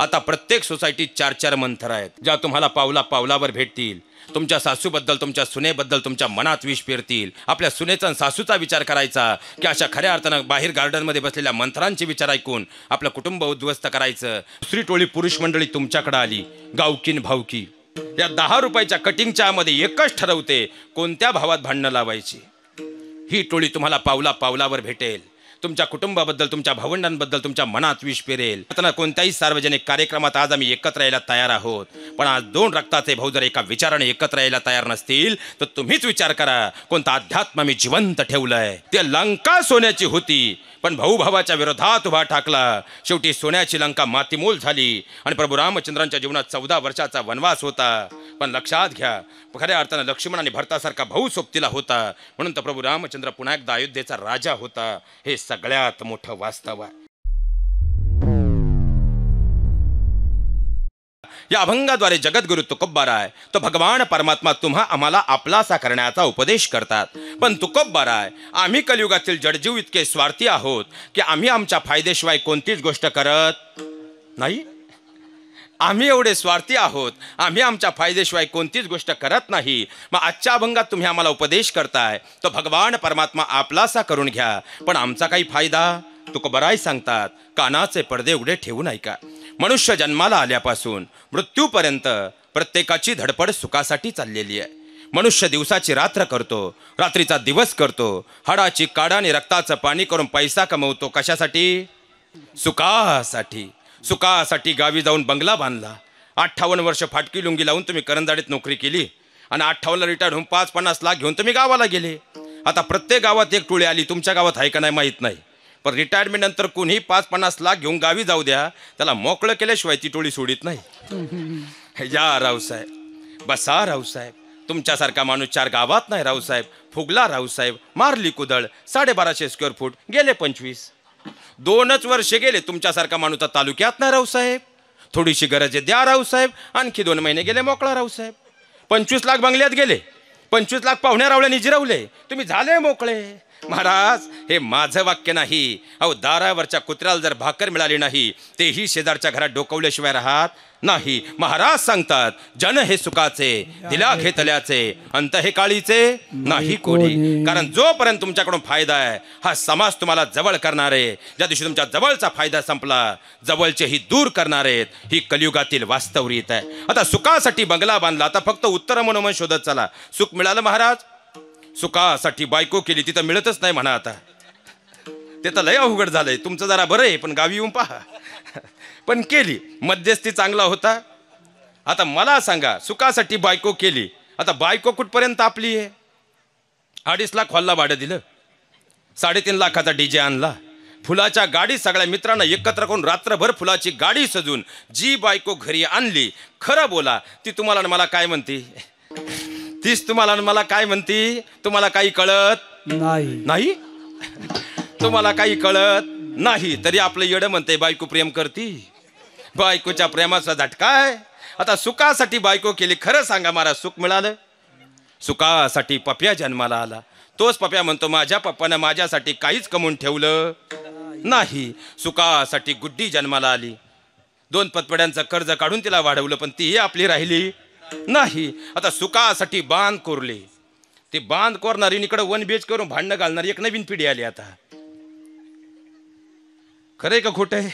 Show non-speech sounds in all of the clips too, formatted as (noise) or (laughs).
आता प्रत्येक सोसायटीत चार चार मंथर आहेत ज्या तुम्हाला पावला पावलावर भेटतील तुमच्या सासूबद्दल तुमच्या सुनेबद्दल तुमच्या मनात विष पेरतील आपल्या सुनेचा सासूचा विचार करायचा की अशा खऱ्या अर्थानं बाहेर गार्डनमध्ये बसलेल्या मंत्रांचे विचार ऐकून आपलं कुटुंब उद्ध्वस्त करायचं दुसरी टोळी पुरुष मंडळी तुमच्याकडे आली गावकीन भावकी या दहा रुपयाच्या कटिंगच्यामध्ये एकच ठरवते कोणत्या भावात भांडणं लावायची ही टोळी तुम्हाला पावला पावलावर भेटेल तुमच्या कुटुंबाबद्दल तुमच्या भावंडांबद्दल तुमच्या मनात विष पेरेल आता कोणत्याही सार्वजनिक कार्यक्रमात आज आम्ही एकत्र यायला तयार आहोत पण आज दोन रक्ताचे भाऊ जर एका विचाराने एकत्र यायला तयार नसतील तर तुम्हीच विचार करा कोणता अध्यात्म मी जिवंत ठेवलंय ते लंका सोन्याची होती पण भाऊभावाच्या विरोधात उभा ठाकला शेवटी सोन्याची लंका मातीमोल झाली आणि प्रभू रामचंद्रांच्या जीवनात चौदा वर्षाचा वनवास होता पण लक्षात घ्या खऱ्या अर्थानं लक्ष्मण आणि भरतासारखा भाऊ सोबतीला होता म्हणून तर प्रभू रामचंद्र पुन्हा एकदा अयोध्येचा राजा होता हे सगळ्यात मोठं वास्तव आहे या अभंगाद्वारे जगद्गुरु तुकोब्बारा आहे तो भगवान परमात्मा तुम्हा आम्हाला आपलासा करण्याचा उपदेश करतात पण तुकोब्बारा आहे आम्ही कलियुगातील जडजीव इतके स्वार्थी आहोत की आम्ही आमच्या फायदेशिवाय कोणतीच गोष्ट करत नाही आम्ही एवढे स्वार्थी आहोत आम्ही आमच्या फायदेशिवाय कोणतीच गोष्ट करत नाही मग आजच्या अभंगात तुम्ही आम्हाला उपदेश करताय तो भगवान परमात्मा आपलासा करून घ्या पण आमचा काही फायदा तुकोबराय सांगतात कानाचे पडदे उघडे ठेवून ऐका मनुष्य जन्माला आल्यापासून मृत्यूपर्यंत प्रत्येकाची धडपड सुखासाठी चाललेली आहे मनुष्य दिवसाची रात्र करतो रात्रीचा दिवस करतो हाडाची काडा रक्ताचं पाणी करून पैसा कमवतो कशासाठी सुखासाठी सुखासाठी गावी जाऊन बंगला बांधला अठ्ठावन्न वर्ष फाटकी लुंगी लावून तुम्ही करंजाडीत नोकरी केली आणि अठ्ठावन्नला रिटायर्ड होऊन पाच पन्नास लाख घेऊन तुम्ही गावाला गेले आता प्रत्येक गावात एक टोळी आली तुमच्या गावात आहे का नाही माहीत नाही पण रिटायरमेंट नंतर कोणी पाच पन्नास लाख घेऊन गावी जाऊ द्या त्याला मोकळं केल्याशिवाय ती टोळी सोडित नाही (laughs) या रावसाहेब बसा रावसाहेब तुमच्यासारखा माणूस चार गावात नाही रावसाहेब फुगला रावसाहेब मारली कुदळ साडेबाराशे स्क्वेअर फूट गेले पंचवीस दोनच वर्ष गेले तुमच्यासारखा माणूस तालुक्यात नाही रावसाहेब थोडीशी गरज आहे द्या रावसाहेब आणखी दोन महिने गेले मोकळा रावसाहेब पंचवीस लाख बंगल्यात गेले पंचवीस लाख पाहुण्या रावल्याने जिरवले तुम्ही झाले मोकळे महाराज हे माझं वाक्य नाही अहो दारावरच्या कुत्र्याला जर भाकर मिळाली नाही तेही शेजारच्या घरात डोकवल्याशिवाय राहत नाही महाराज सांगतात जन हे सुखाचे दिला घेतल्याचे अंत हे काळीचे नाही कोणी कारण जोपर्यंत तुमच्याकडून फायदा आहे हा समाज तुम्हाला जवळ करणार आहे ज्या दिवशी तुमच्या जवळचा फायदा संपला जवळचे ही दूर करणार आहेत ही कलियुगातील वास्तव रीत आहे आता सुखासाठी बंगला बांधला आता फक्त उत्तर मनोमन शोधत चला सुख मिळालं महाराज सुखासाठी बायको केली तिथं मिळतच नाही म्हणा आता ते तर लय अवघड झालंय तुमचं जरा बरं आहे पण गावी येऊन पहा पण केली मध्यस्थी चांगला होता आता मला सांगा सुखासाठी बायको केली आता बायको कुठपर्यंत आपली आहे अडीच लाख हॉलला भाडं दिलं साडेतीन लाखाचा डीजे आणला फुलाच्या गाडी सगळ्या मित्रांना एकत्र करून रात्रभर फुलाची गाडी सजून जी बायको घरी आणली खरं बोला ती तुम्हाला मला काय म्हणते तीच तुम्हाला मला काय म्हणती तुम्हाला काही कळत नाही तुम्हाला काही कळत नाही तरी आपलं येडं म्हणते बायको प्रेम करती बायकोच्या प्रेमाचा झटका आता सुखासाठी बायको केली खरं सांगा मला सुख मिळालं सुखासाठी पप्या जन्माला आला तोच पप्या म्हणतो माझ्या पप्पानं माझ्यासाठी काहीच कमवून ठेवलं नाही सुखासाठी गुड्डी जन्माला आली दोन पतपड्यांचं कर्ज काढून तिला वाढवलं पण तीही आपली राहिली नाही आता सुखासाठी बांध कोरले ते बांध कोरणारी इकडे वन बेच करून भांडणं घालणारी एक नवीन पिढी आली आता खरंय का खोट आहे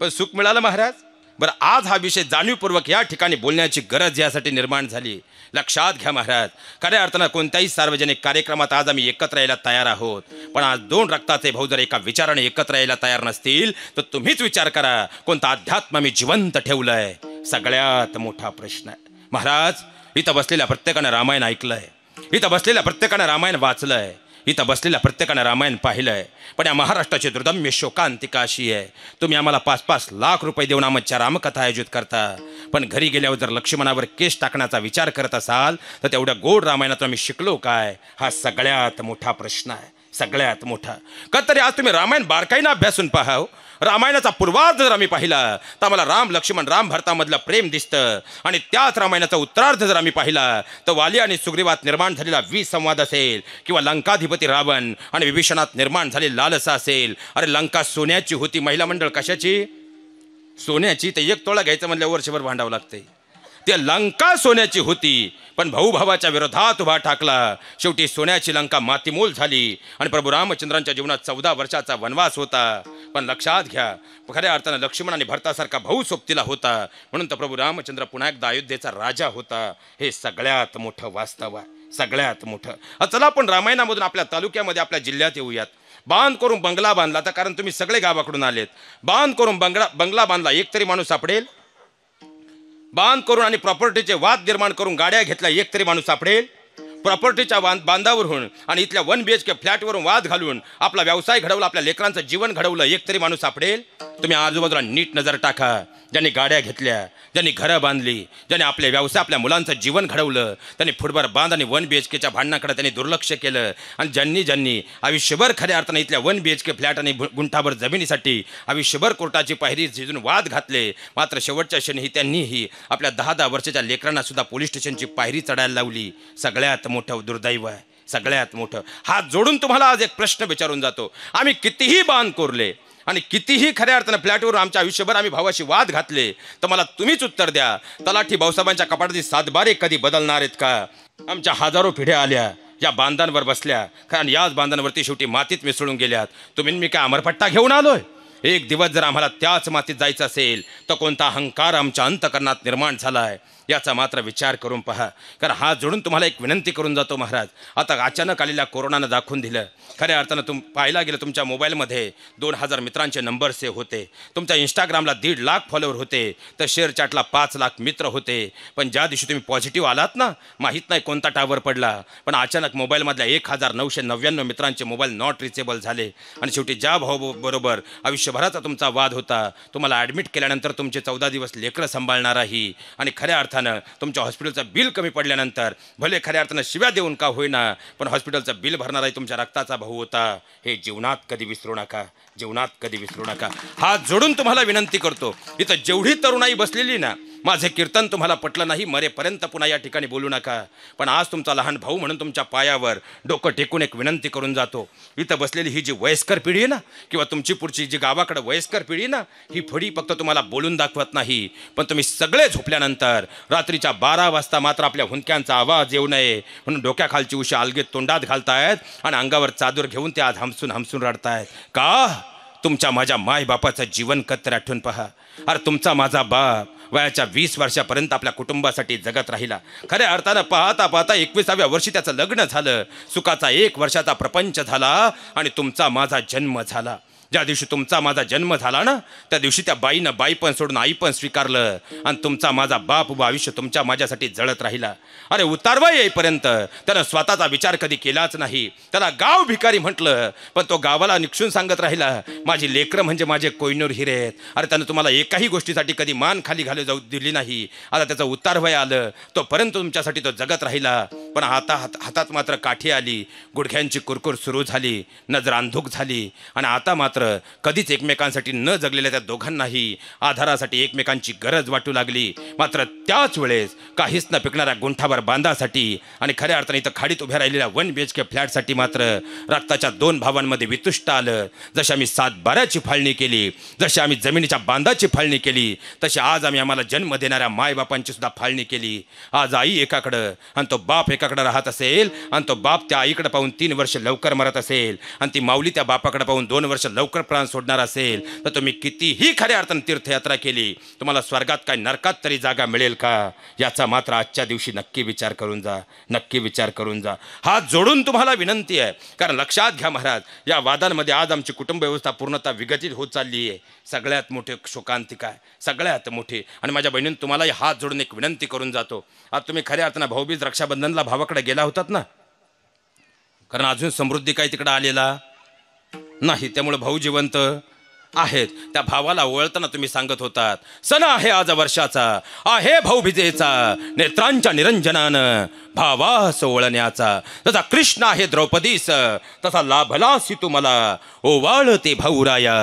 पण सुख मिळालं महाराज बरं आज हा विषय जाणीवपूर्वक या ठिकाणी बोलण्याची गरज यासाठी निर्माण झाली लक्षात घ्या महाराज खऱ्या अर्थानं कोणत्याही सार्वजनिक कार्यक्रमात आज आम्ही एकत्र यायला तयार आहोत पण आज दोन रक्ताचे भाऊ जर एका विचाराने एकत्र यायला तयार नसतील तर तुम्हीच विचार करा कोणता अध्यात्म मी जिवंत ठेवलं सगळ्यात मोठा प्रश्न आहे महाराज इथं बसलेल्या प्रत्येकानं रामायण ऐकलं आहे इथं बसलेल्या प्रत्येकानं रामायण वाचलं आहे इथं बसलेल्या प्रत्येकानं रामायण पाहिलं आहे पण या महाराष्ट्राची दुर्दम्य शोकांतिका अशी आहे तुम्ही आम्हाला पाच पाच लाख रुपये देऊन आमच्या रामकथा आयोजित करता पण घरी गेल्यावर जर लक्ष्मणावर केस टाकण्याचा विचार करत असाल तर तेवढ्या गोड रामायणातून आम्ही शिकलो काय हा सगळ्यात मोठा प्रश्न आहे सगळ्यात मोठा का तरी आज तुम्ही रामायण बारकाईनं अभ्यासून पहा रामायणाचा पूर्वार्ध जर आम्ही पाहिला तर आम्हाला राम लक्ष्मण राम भरतामधलं प्रेम दिसतं आणि त्याच रामायणाचा उत्तरार्ध जर आम्ही पाहिला तर वाली आणि सुग्रीवात निर्माण झालेला वीस संवाद असेल किंवा लंकाधिपती रावण आणि विभीषणात निर्माण झालेली लालसा असेल अरे लंका सोन्याची होती महिला मंडळ कशाची सोन्याची तर एक तोळा घ्यायचं म्हणल्यावर वर्षभर भांडावं लागतंय ते लंका सोन्याची होती पण भाऊभावाच्या विरोधात उभा ठाकला शेवटी सोन्याची लंका मातीमोल झाली आणि प्रभू रामचंद्रांच्या जीवनात चौदा वर्षाचा वनवास होता पण लक्षात घ्या खऱ्या अर्थानं लक्ष्मण आणि भरतासारखा भाऊ सोबतीला होता म्हणून तर प्रभू रामचंद्र पुन्हा एकदा अयोध्येचा राजा होता हे सगळ्यात मोठं वास्तव आहे सगळ्यात मोठं चला आपण रामायणामधून आपल्या तालुक्यामध्ये आपल्या जिल्ह्यात येऊयात बांध करून बंगला बांधला तर कारण तुम्ही सगळे गावाकडून आलेत बांध करून बंगला बंगला बांधला एक तरी माणूस सापडेल बांध करून आणि प्रॉपर्टीचे वाद निर्माण करून गाड्या घेतल्या एक तरी माणूस सापडेल प्रॉपर्टीच्या बांधावर बांधावरून आणि इथल्या वन बी एच के फ्लॅटवरून वाद घालून आपला व्यवसाय घडवला आपल्या लेकरांचं जीवन घडवलं एकतरी माणूस सापडेल तुम्ही आजूबाजूला नीट नजर टाका ज्यांनी गाड्या घेतल्या ज्यांनी घरं बांधली ज्यांनी आपले व्यवसाय आपल्या मुलांचं जीवन घडवलं त्यांनी फुटबॉल बांध आणि वन बी एच केच्या भांडणाकडे त्यांनी दुर्लक्ष केलं आणि ज्यांनी ज्यांनी आयुष्यभर खऱ्या अर्थाने इथल्या one B H K flat आणि गुंठाभर जमिनीसाठी आयुष्यभर कोर्टाची पायरी झिजून वाद घातले मात्र शेवटच्या क्षणी त्यांनीही आपल्या दहा दहा वर्षाच्या लेकरांना सुद्धा पोलीस स्टेशनची पायरी चढायला लावली सगळ्यात मोठं दुर्दैव आहे सगळ्यात मोठं हात जोडून तुम्हाला आज एक प्रश्न विचारून जातो आम्ही कितीही बांध कोरले आणि कितीही खऱ्या अर्थानं फ्लॅटवर आमच्या आयुष्यभर आम्ही भावाशी वाद घातले तर मला तुम्हीच उत्तर द्या तलाठी भाऊसाहेबांच्या कपाटाची सातबारे कधी बदलणार आहेत का आमच्या हजारो पिढ्या आल्या या बांधांवर बसल्या कारण याच बांधांवरती शेवटी मातीत मिसळून गेल्यात तुम्ही मी काय अमरपट्टा घेऊन आलोय एक दिवस जर आम्हाला त्याच मातीत जायचं असेल तर कोणता अहंकार आमच्या अंतकरणात निर्माण झाला आहे याचा मात्र विचार करून पहा कारण हा जोडून तुम्हाला एक विनंती करून जातो महाराज आता अचानक आलेल्या कोरोनानं दाखवून दिलं खऱ्या अर्थानं तुम पाहायला गेलं तुमच्या मोबाईलमध्ये दोन हजार मित्रांचे नंबर सेव्ह होते तुमच्या इंस्टाग्रामला दीड लाख फॉलोअर होते तर शेअर चॅटला पाच लाख मित्र होते पण ज्या दिवशी तुम्ही पॉझिटिव्ह आलात ना माहीत नाही कोणता टावर पडला पण अचानक मोबाईलमधल्या एक हजार नऊशे नव्याण्णव मित्रांचे मोबाईल नॉट रिचेबल झाले आणि शेवटी ज्या बरोबर आयुष्यभराचा तुमचा वाद होता तुम्हाला ॲडमिट केल्यानंतर तुमचे चौदा दिवस लेकरं सांभाळणार आहे आणि खऱ्या अर्थानं तुमच्या हॉस्पिटलचं बिल कमी पडल्यानंतर भले खऱ्या अर्थानं शिव्या देऊन का होईना पण हॉस्पिटलचं बिल भरणाराही तुमच्या रक्ताचा भाऊ होता हे जीवनात कधी विसरू नका जीवनात कधी विसरू नका हा जोडून तुम्हाला विनंती करतो इथं जेवढी तरुणाई बसलेली ना माझे कीर्तन तुम्हाला पटलं नाही मरेपर्यंत पुन्हा या ठिकाणी बोलू नका पण आज तुमचा लहान भाऊ म्हणून तुमच्या पायावर डोकं टेकून एक विनंती करून जातो इथं बसलेली ही जी वयस्कर पिढी ना किंवा तुमची पुढची जी गावाकडे वयस्कर पिढी ना ही फडी फक्त तुम्हाला बोलून दाखवत नाही पण तुम्ही सगळे झोपल्यानंतर रात्रीच्या बारा वाजता मात्र आपल्या हुंदक्यांचा आवाज येऊ नये म्हणून डोक्याखालची उशी अलगेत तोंडात घालतायत आणि अंगावर चादर घेऊन ते आज हमसून हमसून रडतायत का तुमच्या माझ्या मायबापाचं जीवन कत्र आठवून पहा अरे तुमचा माझा बाप वयाच्या वीस वर्षापर्यंत आपल्या कुटुंबासाठी जगत राहिला खऱ्या अर्थानं पाहता पाहता एकविसाव्या वर्षी त्याचं लग्न झालं सुखाचा एक वर्षाचा प्रपंच झाला आणि तुमचा माझा जन्म झाला ज्या दिवशी तुमचा माझा जन्म झाला ना त्या दिवशी त्या बाईनं बाई पण सोडून आई पण स्वीकारलं आणि तुमचा माझा बाप व आयुष्य तुमच्या माझ्यासाठी जळत राहिला अरे उतारवा येईपर्यंत त्यानं स्वतःचा विचार कधी केलाच नाही त्याला गाव भिकारी म्हटलं पण तो गावाला निक्षून सांगत राहिला माझी लेकरं म्हणजे माझे कोयनूर हिरे आहेत अरे त्यानं तुम्हाला एकाही गोष्टीसाठी कधी मान खाली घालू जाऊ दिली नाही आता त्याचं उतारवय आलं तोपर्यंत तुमच्यासाठी तो जगत राहिला पण आता हातात मात्र काठी आली गुडघ्यांची कुरकुर सुरू झाली नजर अंधूक झाली आणि आता मात्र मात्र कधीच एकमेकांसाठी न जगलेल्या त्या दोघांनाही आधारासाठी एकमेकांची गरज वाटू लागली मात्र त्याच वेळेस काहीच न पिकणाऱ्या गुंठावर बांधासाठी आणि खऱ्या अर्थाने इथं खाडीत उभ्या राहिलेल्या वन बी एच के फ्लॅटसाठी मात्र रक्ताच्या दोन भावांमध्ये वितुष्ट आलं जशी आम्ही सात बाराची फाळणी केली जशी आम्ही जमिनीच्या बांधाची फाळणी केली तशी आज आम्ही आम्हाला जन्म देणाऱ्या मायबापांची सुद्धा फाळणी केली आज आई एकाकडं आणि तो बाप एकाकडं राहत असेल आणि तो बाप त्या आईकडे पाहून तीन वर्ष लवकर मरत असेल आणि ती माऊली त्या बापाकडे पाहून दोन वर्ष लवकर लवकर प्राण सोडणार असेल तर तुम्ही कितीही खऱ्या अर्थानं तीर्थयात्रा केली तुम्हाला स्वर्गात काय नरकात तरी जागा मिळेल का याचा मात्र आजच्या दिवशी नक्की विचार करून जा नक्की विचार करून जा हा जोडून तुम्हाला विनंती आहे कारण लक्षात घ्या महाराज या वादांमध्ये आज आमची कुटुंब व्यवस्था पूर्णतः विघटित होत चालली आहे सगळ्यात मोठे शोकांतिका आहे सगळ्यात मोठी आणि माझ्या बहिणीनं तुम्हालाही हात जोडून एक विनंती करून जातो आज तुम्ही खऱ्या अर्थानं भाऊबीज रक्षाबंधनला भावाकडे गेला होतात ना कारण अजून समृद्धी काही तिकडे आलेला नाही त्यामुळे भाऊ जिवंत आहेत त्या भावाला ओळताना तुम्ही सांगत होतात सण आहे आज वर्षाचा आहे भाऊ भिजेचा नेत्रांच्या निरंजनानं भावा सोळण्याचा जसा कृष्ण आहे द्रौपदीस तसा लाभलासी तू मला ओवाळ ते भाऊराया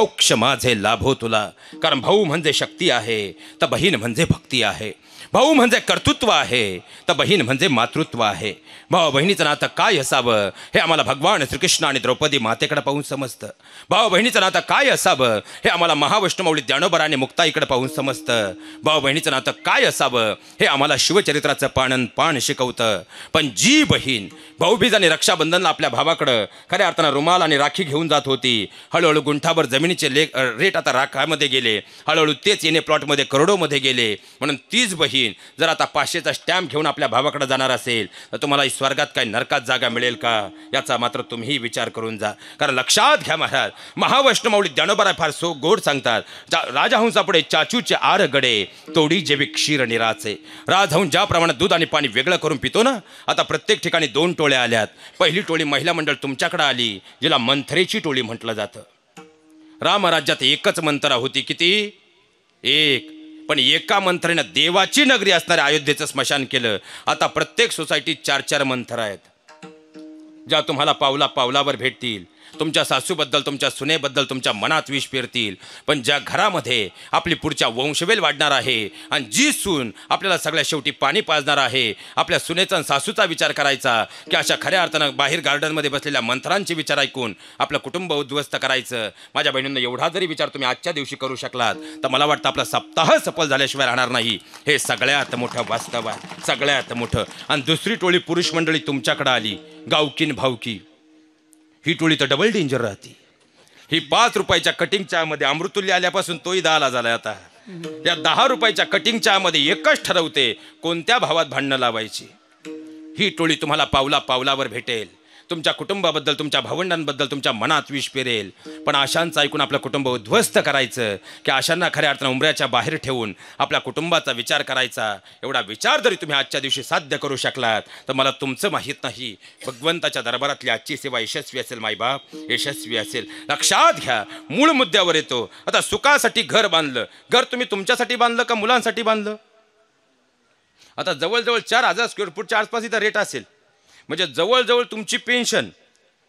औक्ष माझे लाभो तुला कारण भाऊ म्हणजे शक्ती आहे तर बहीण म्हणजे भक्ती आहे भाऊ म्हणजे कर्तृत्व आहे तर बहीण म्हणजे मातृत्व आहे भाऊ बहिणीचं नातं काय असावं हे आम्हाला भगवान श्रीकृष्ण आणि द्रौपदी मातेकडे पाहून समजतं भाऊ बहिणीचं नातं काय असावं हे आम्हाला महावैष्णवली ज्ञानोबराने आणि मुक्ताईकडे पाहून समजतं भाऊ बहिणीचं नातं काय असावं हे आम्हाला शिवचरित्राचं पाणन पाण शिकवतं पण जी बहीण भाऊबीज आणि रक्षाबंधनला आपल्या भावाकडं खऱ्या अर्थानं रुमाल आणि राखी घेऊन जात होती हळूहळू गुंठावर जमिनीचे ले रेट आता राखामध्ये गेले हळूहळू तेच येणे प्लॉटमध्ये करोडोमध्ये गेले म्हणून तीच बहीण जर आता पाचशेचा स्टॅम्प घेऊन आपल्या भावाकडे जाणार असेल तर तुम्हाला स्वर्गात काही नरकात जागा मिळेल का याचा मात्र तुम्ही विचार करून जा कारण लक्षात घ्या महाराज महावैष्णमाऊली ज्ञानोबरा फार सो गोड सांगतात जा राजहंसापुढे चाचूचे आर गडे तोडी जेवी क्षीर निराचे राजहंस ज्याप्रमाणे दूध आणि पाणी वेगळं करून पितो ना आता प्रत्येक ठिकाणी दोन टोळ्या आल्यात पहिली टोळी महिला मंडळ तुमच्याकडे आली जिला मंथरेची टोळी म्हटलं जातं रामराज्यात एकच मंत्रा होती किती एक पण एका मंत्र्याने देवाची नगरी असणाऱ्या अयोध्येचं स्मशान केलं आता प्रत्येक सोसायटीत चार चार मंथर आहेत ज्या तुम्हाला पावला पावलावर भेटतील तुमच्या सासूबद्दल तुमच्या सुनेबद्दल तुमच्या मनात विष पेरतील पण ज्या घरामध्ये आपली पुढच्या वंशवेल वाढणार आहे आणि जी सून आपल्याला सगळ्या शेवटी पाणी पाजणार आहे आपल्या सुनेचा आणि सासूचा विचार करायचा की अशा खऱ्या अर्थानं बाहेर गार्डनमध्ये बसलेल्या मंत्रांचे विचार ऐकून आपलं कुटुंब उद्ध्वस्त करायचं माझ्या बहिणींना एवढा जरी विचार तुम्ही आजच्या दिवशी करू शकलात तर मला वाटतं आपला सप्ताह सफल झाल्याशिवाय राहणार नाही हे सगळ्यात मोठं वास्तव आहे सगळ्यात मोठं आणि दुसरी टोळी पुरुष मंडळी तुमच्याकडं आली गावकीन भावकी ही टोळी तर डबल डेंजर राहते ही पाच रुपयाच्या कटिंग चहामध्ये अमृतुल्य आल्यापासून तोही दहाला झाला आता या दहा रुपयाच्या कटिंग चहामध्ये एकच ठरवते कोणत्या भावात भांडणं लावायची ही टोळी तुम्हाला पावला पावलावर भेटेल तुमच्या कुटुंबाबद्दल तुमच्या भावंडांबद्दल तुमच्या मनात विष पेरेल पण आशांचं ऐकून आपलं कुटुंब उद्ध्वस्त करायचं की आशांना खऱ्या अर्थानं उमऱ्याच्या बाहेर ठेवून आपल्या कुटुंबाचा विचार करायचा एवढा विचार जरी तुम्ही आजच्या दिवशी साध्य करू शकलात तर मला तुमचं माहीत नाही भगवंताच्या दरबारातली आजची सेवा यशस्वी असेल माईबाप यशस्वी असेल लक्षात घ्या मूळ मुद्द्यावर येतो आता सुखासाठी घर बांधलं घर तुम्ही तुमच्यासाठी बांधलं का मुलांसाठी बांधलं आता जवळजवळ चार हजार स्क्वेअर फूटच्या आसपास इथं रेट असेल म्हणजे जवळजवळ तुमची पेन्शन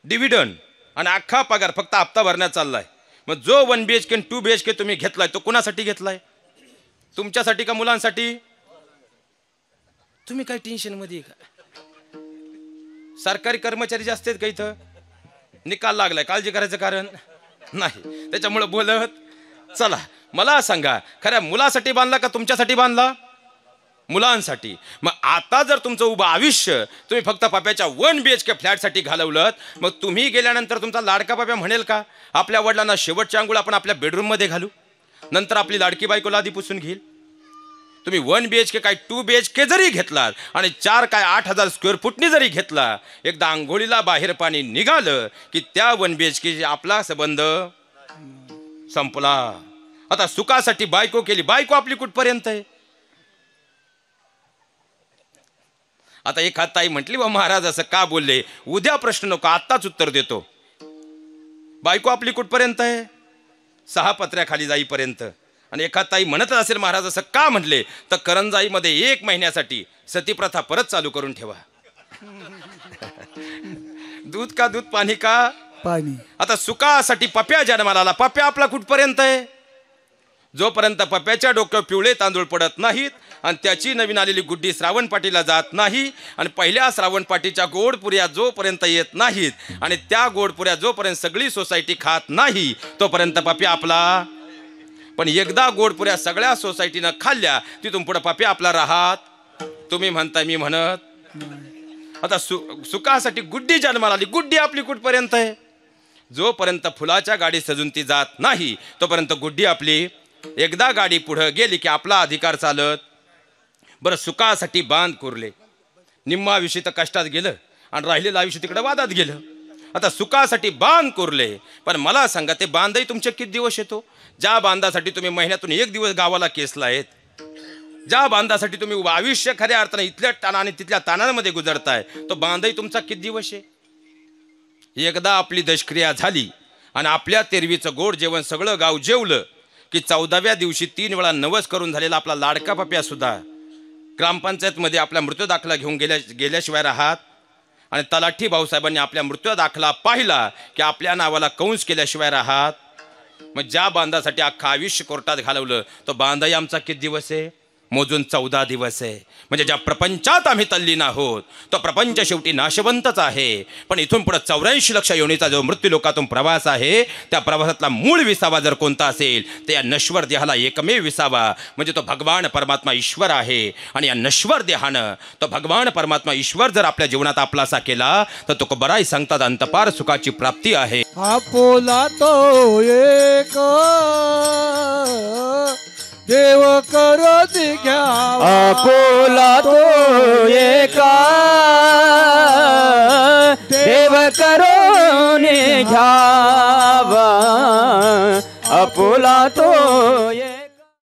डिव्हिडंड आणि अख्खा पगार फक्त हप्ता भरण्यात चालला आहे मग जो one B H K two B H K तुम्ही घेतलाय तो कोणासाठी घेतलाय तुमच्यासाठी का मुलांसाठी तुम्ही काय मध्ये का सरकारी कर्मचारी जास्त आहेत का इथं निकाल लागलाय काळजी करायचं कारण नाही त्याच्यामुळं बोलत चला मला सांगा खऱ्या मुलासाठी बांधला का तुमच्यासाठी बांधला मुलांसाठी मग आता जर तुमचं उभं आयुष्य तुम्ही फक्त पाप्याच्या वन बी एच के फ्लॅटसाठी घालवलं मग तुम्ही गेल्यानंतर तुमचा लाडका पाप्या म्हणेल का आपल्या वडिलांना शेवटच्या आंघोळ आपण आपल्या बेडरूममध्ये घालू नंतर आपली लाडकी बायकोला आधी पुसून घेईल तुम्ही वन बी एच के काय टू बी एच के जरी घेतलात आणि चार काय आठ हजार स्क्वेअर फुटने जरी घेतला एकदा आंघोळीला बाहेर पाणी निघालं की त्या वन बी एच के आपला संबंध संपला आता सुखासाठी बायको केली बायको आपली कुठपर्यंत आहे आता एखाद ताई म्हटली बा महाराज असं का बोलले उद्या प्रश्न नको आत्ताच उत्तर देतो बायको आपली कुठपर्यंत आहे सहा पत्र्याखाली जाईपर्यंत आणि एखाद ताई म्हणत असेल महाराज असं का म्हटले तर करंजाईमध्ये एक महिन्यासाठी सतीप्रथा परत चालू करून ठेवा (laughs) दूध का दूध पाणी का पाणी आता सुखासाठी पप्या जन्माला पप्या आपला कुठपर्यंत आहे जोपर्यंत पप्याच्या डोक्यावर पिवळे तांदूळ पडत नाहीत आणि त्याची नवीन आलेली गुड्डी श्रावण पाटीला जात नाही आणि पहिल्या श्रावण पाटीच्या गोडपुऱ्या जोपर्यंत येत नाहीत आणि त्या गोडपुऱ्या जोपर्यंत सगळी सोसायटी खात नाही तोपर्यंत पापी आपला पण एकदा गोडपुऱ्या सगळ्या सोसायटीनं खाल्ल्या तिथून पुढं पापी आपला राहत तुम्ही म्हणताय मी म्हणत आता सु सुखासाठी गुड्डी जन्माला आली गुड्डी आपली कुठपर्यंत आहे जोपर्यंत फुलाच्या गाडी सजून ती जात नाही तोपर्यंत गुड्डी आपली एकदा गाडी पुढं गेली की आपला अधिकार चालत बरं सुखासाठी बांध कोरले निम्मा आयुष्य तर कष्टात गेलं आणि राहिलेलं आयुष्य तिकडे वादात गेलं आता सुखासाठी बांध कोरले पण मला सांगा ते बांधही तुमचे किती दिवस येतो ज्या बांधासाठी तुम्ही महिन्यातून एक दिवस गावाला केसला आहेत ज्या बांधासाठी तुम्ही आयुष्य खऱ्या अर्थाने इथल्या ताना आणि तिथल्या तानांमध्ये गुजरताय तो बांधही तुमचा किती दिवस आहे एकदा आपली दशक्रिया झाली आणि आपल्या तेरवीचं गोड जेवण सगळं गाव जेवलं की चौदाव्या दिवशी तीन वेळा नवस करून झालेला आपला लाडका पप्या सुद्धा ग्रामपंचायतमध्ये आपला मृत्यू दाखला घेऊन गेल्या गेल्याशिवाय राहत आणि तलाठी भाऊसाहेबांनी आपल्या मृत्यू दाखला पाहिला की आपल्या नावाला कंस केल्याशिवाय राहत मग ज्या बांधासाठी अख्खा आयुष्य कोर्टात घालवलं तो बांधाही आमचा किती दिवस आहे मोजून चौदा दिवस आहे म्हणजे ज्या प्रपंचात आम्ही तल्लीन आहोत तो प्रपंच शेवटी नाशवंतच आहे पण इथून पुढे चौऱ्याऐंशी लक्ष योनीचा जो मृत्यू लोकातून प्रवास आहे त्या प्रवासातला मूळ विसावा जर कोणता असेल तर या नश्वर देहाला एकमेव विसावा म्हणजे तो भगवान परमात्मा ईश्वर आहे आणि या नश्वर देहानं तो भगवान परमात्मा ईश्वर जर आपल्या जीवनात आपलासा केला तर तो बराही सांगतात अंतपार सुखाची प्राप्ती आहे आपोला तो देव करो घ्या अकोला तो एका देव करो ने घ्यावा अपोला तो